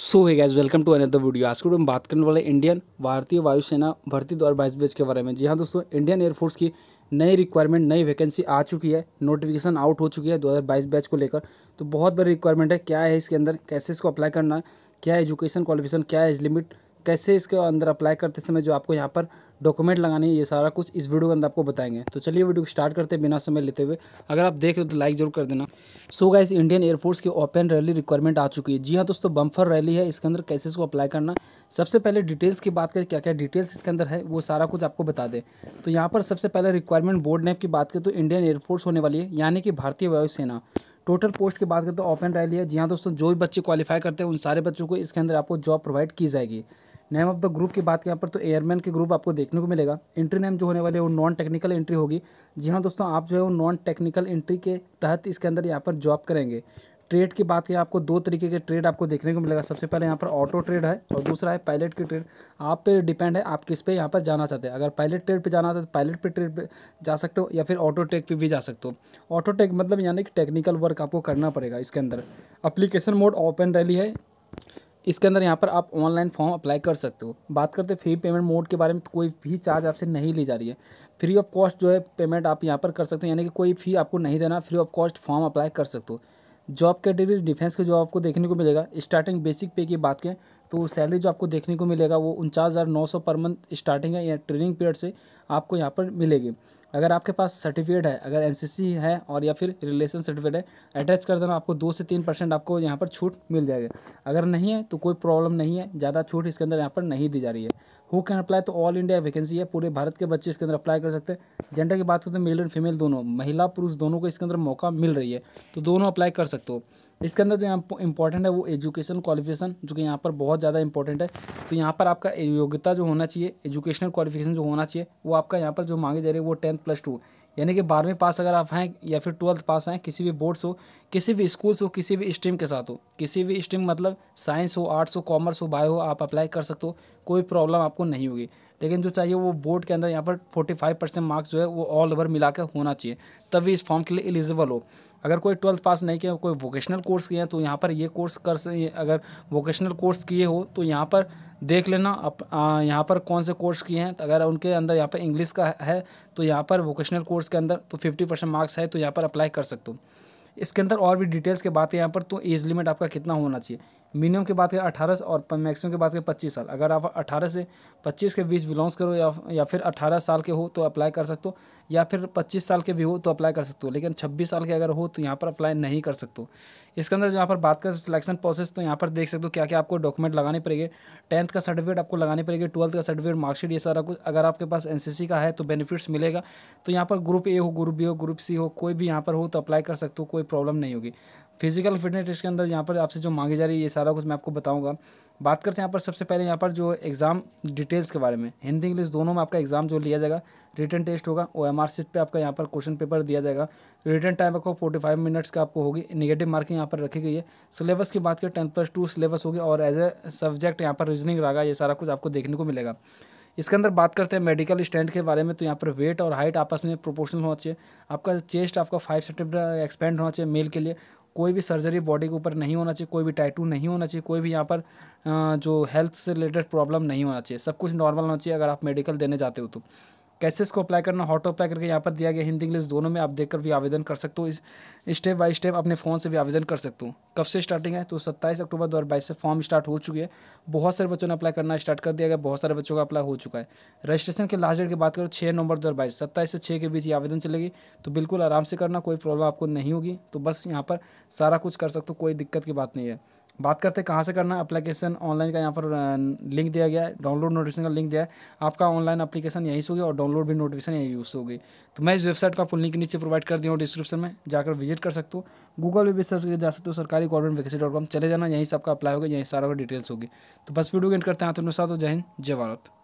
so hi guys welcome to another video आज के video में बात करने वाले इंडियन भारतीय वायुसेना भर्ती दो हज़ार बैच के बारे में जी हाँ दोस्तों इंडियन एयरफोर्स की नई रिक्वायरमेंट नई वैकेंसी आ चुकी है नोटिफिकेशन आउट हो चुकी है बाईस बैच को लेकर तो बहुत बड़ी रिक्वायरमेंट है क्या है इसके अंदर कैसे इसको अप्लाई करना है क्या एजुकेशन क्वालिफिकेशन क्या एज लिमिट कैसे इसके अंदर अप्लाई करते समय जो आपको यहाँ पर डॉक्यूमेंट लगाने ये सारा कुछ इस वीडियो के अंदर आपको बताएंगे तो चलिए वीडियो को स्टार्ट करते हैं बिना समय लेते हुए अगर आप देख रहे हो तो लाइक जरूर कर देना सो गाइस इंडियन एयरफोर्स की ओपन रैली रिक्वायरमेंट आ चुकी है जी हाँ दोस्तों बम्फर रैली है इसके अंदर कैसे इसको अप्लाई करना सबसे पहले डिटेल्स की बात करें क्या क्या डिटेल्स इसके अंदर है वो सारा कुछ आपको बता दें तो यहाँ पर सबसे पहले रिक्वायरमेंट बोर्ड नेम की बात करें तो इंडियन एयरफोर्स होने वाली है यानी कि भारतीय वायुसेना टोटल पोस्ट की बात करें तो ओपन रैली है जी हाँ दोस्तों जो भी बच्चे क्वालिफाई करते हैं उन सारे बच्चों को इसके अंदर आपको जॉब प्रोवाइड की जाएगी नेम ऑफ द ग्रुप की बात यहाँ पर तो एयरमैन के ग्रुप आपको देखने को मिलेगा एंट्री नेम जो होने वाले वो नॉन टेक्निकल एंट्री होगी जी हाँ दोस्तों आप जो है वो नॉन टेक्निकल एंट्री के तहत इसके अंदर यहाँ पर जॉब करेंगे ट्रेड की बात करें आपको दो तरीके के ट्रेड आपको देखने को मिलेगा सबसे पहले यहाँ पर ऑटो ट्रेड है और दूसरा है पायलट की ट्रेड आप पे डिपेंड है आप किस पे यहाँ पर जाना चाहते हैं अगर पायलट ट्रेड पे जाना है तो पायलट पे ट्रेड पे जा सकते हो या फिर ऑटो टेक पे भी जा सकते हो ऑटो टेक मतलब यानी कि टेक्निकल वर्क आपको करना पड़ेगा इसके अंदर अप्लीकेशन मोड ओपन रैली है इसके अंदर यहाँ पर आप ऑनलाइन फॉर्म अप्लाई कर सकते हो बात करते फ्री पेमेंट मोड के बारे में तो कोई भी चार्ज आपसे नहीं ली जा रही है फ्री ऑफ कॉस्ट जो है पेमेंट आप यहाँ पर कर सकते हो यानी कि कोई फी आपको नहीं देना free of cost form apply कर सकते हो जॉब कैटेगरी डिफेंस के जो आपको देखने को मिलेगा स्टार्टिंग बेसिक पे की बात करें तो सैलरी जो आपको देखने को मिलेगा वो उनचास हज़ार नौ सौ पर मंथ स्टार्टिंग है या ट्रेनिंग पीरियड से आपको यहाँ पर मिलेगी अगर आपके पास सर्टिफिकेट है अगर एनसीसी है और या फिर रिलेशन सर्टिफिकेट है अटैच कर देना आपको दो से तीन परसेंट आपको यहाँ पर छूट मिल जाएगी अगर नहीं है तो कोई प्रॉब्लम नहीं है ज़्यादा छूट इसके अंदर यहाँ पर नहीं दी जा रही है हु कैन अप्लाई तो ऑल इंडिया वैकेंसी है पूरे भारत के बच्चे इसके अंदर अप्लाई कर सकते हैं जेंडर की बात करते हैं मेल एंड फीमेल दोनों महिला पुरुष दोनों को इसके अंदर मौका मिल रही है तो दोनों अप्लाई कर सकते हो इसके अंदर जो यहाँ इंपॉर्टेंट है वो एजुकेशन क्वालिफिकेशन जो कि यहाँ पर बहुत ज़्यादा इंपॉर्टेंट है तो यहाँ पर आपका योग्यता जो होना चाहिए एजुकेशनल क्वालिफिकेशन जो होना चाहिए वो आपका यहाँ पर जो मांगे जा रही है वो टेंथ प्लस टू यानी कि बारहवीं पास अगर आप हैं या फिर ट्वेल्थ पास हैं किसी भी बोर्ड हो किसी भी स्कूल हो किसी भी स्ट्रीम के साथ हो किसी भी स्ट्रीम मतलब साइंस हो आर्ट्स हो कॉमर्स हो बायो हो आप अप्लाई कर सकते हो कोई प्रॉब्लम आपको नहीं होगी लेकिन जो चाहिए वो बोर्ड के अंदर यहाँ पर 45 परसेंट मार्क्स जो है वो ऑल ओवर मिला होना चाहिए तभी इस फॉर्म के लिए एलिजिबल हो अगर कोई ट्वेल्थ पास नहीं किया कोई वोकेशनल कोर्स किया तो यहाँ पर ये कोर्स कर अगर वोकेशनल कोर्स किए हो तो यहाँ पर देख लेना अप यहाँ पर कौन से कोर्स किए हैं तो अगर उनके अंदर यहाँ पर इंग्लिश का है तो यहाँ पर वोकेशनल कोर्स के अंदर तो फिफ्टी परसेंट मार्क्स है तो यहाँ पर अप्लाई कर सकते हो इसके अंदर और भी डिटेल्स के बात है यहाँ पर तो एज लिमिट आपका कितना होना चाहिए मिनिमम की बात करें अठारह और मैक्सिमम की बात करें पच्चीस साल अगर आप अठारह से पच्चीस के बीच बिलोंग्स करो या या फिर अठारह साल के हो तो अप्लाई कर सकते हो या फिर पच्चीस साल के भी हो तो अप्लाई कर सकते हो लेकिन छब्बीस साल के अगर हो तो यहाँ पर अप्लाई नहीं कर सकते इसके अंदर यहाँ पर बात करें सिलेक्शन प्रोसेस तो यहाँ पर देख सकते हो क्या क्या आपको डॉक्यूमेंट लगाने पड़ेंगे टेंथ का सर्टिफिकेट आपको लगाने पड़ेगी ट्वेल्थ का सर्टिफिकेट मार्कशीट ये सारा कुछ अगर आपके पास एन का है तो बेनिफिट्स मिलेगा तो यहाँ पर ग्रुप ए हो ग्रुप बी हो ग्रुप सी हो कोई भी यहाँ पर हो तो अप्लाई कर सकते हो कोई प्रॉब्लम नहीं होगी फिजिकल फिटनेस टेस्ट के अंदर यहाँ पर आपसे जो मांगी जा रही है ये सारा कुछ मैं आपको बताऊँगा बात करते हैं यहाँ पर सबसे पहले यहाँ पर जो एग्ज़ाम डिटेल्स के बारे में हिंदी इंग्लिश दोनों में आपका एग्ज़ाम जो लिया जाएगा रिटर्न टेस्ट होगा ओ एम आर सीट पर आपका यहाँ पर क्वेश्चन पेपर दिया जाएगा रिटर्न टाइम आपको फोर्टी फाइव मिनट्स का आपको होगी निगेटिव मार्किंग यहाँ पर रखी गई है सिलेबस की बात करें टेंथ प्लस टू सिलेबस होगी और एज ए सब्जेक्ट यहाँ पर रीजनिंग रहेगा ये सारा कुछ आपको देखने को मिलेगा इसके अंदर बात करते हैं मेडिकल स्टैंड के बारे में तो यहाँ पर वेट और हाइट आपस में प्रोपोर्शनल होना चाहिए आपका चेस्ट आपका फाइव सेंटीमीटर एक्सपेंड होना चाहिए मेल के लिए कोई भी सर्जरी बॉडी के ऊपर नहीं होना चाहिए कोई भी टैटू नहीं होना चाहिए कोई भी यहाँ पर जो हेल्थ से रिलेटेड प्रॉब्लम नहीं होना चाहिए सब कुछ नॉर्मल होना चाहिए अगर आप मेडिकल देने जाते हो तो कैसे इसको अप्लाई करना हॉट अप्लाई करके यहाँ पर दिया गया हिंदी इंग्लिश दोनों में आप देखकर भी आवेदन कर सकते हो इस स्टेप बाय स्टेप अपने फ़ोन से भी आवेदन कर सकते हो कब से स्टार्टिंग है तो सत्ताईस अक्टूबर दो हज़ार से फॉर्म स्टार्ट हो चुकी है बहुत सारे बच्चों ने अप्लाई करना स्टार्ट कर दिया गया बहुत सारे बच्चों का अप्लाई हो चुका है रजिस्ट्रेशन के लास्ट डेट की बात करो छः नवंबर दो हज़ार सत्ताईस से छः के बीच ये आवेदन चलेगी तो बिल्कुल आराम से करना कोई प्रॉब्लम आपको नहीं होगी तो बस यहाँ पर सारा कुछ कर सकते हो कोई दिक्कत की बात नहीं है बात करते हैं कहाँ से करना है अप्लीकेशन ऑनलाइन का यहाँ पर लिंक दिया गया है डाउनलोड नोटिफिकेशन का लिंक दिया है आपका ऑनलाइन अप्लीकेशन यहीं से होगी और डाउनलोड भी नोटिफिकेशन यहीं यूज़ होगी तो मैं इस वेबसाइट का आपको लिंक नीचे प्रोवाइड कर दिया हूँ डिस्क्रिप्शन में जाकर विजिट कर सकते हो गूगल पर भी सर्च करके जा सकते हो सरकारी गवर्नमेंट वैकेसी डॉट कॉम चले जाना यहीं से आपका अप्लाई होगा यहीं सारा डिटेल्स होगी तो बस वीडियो गेंट करते हैं तो साथ जय हिंद जय भारत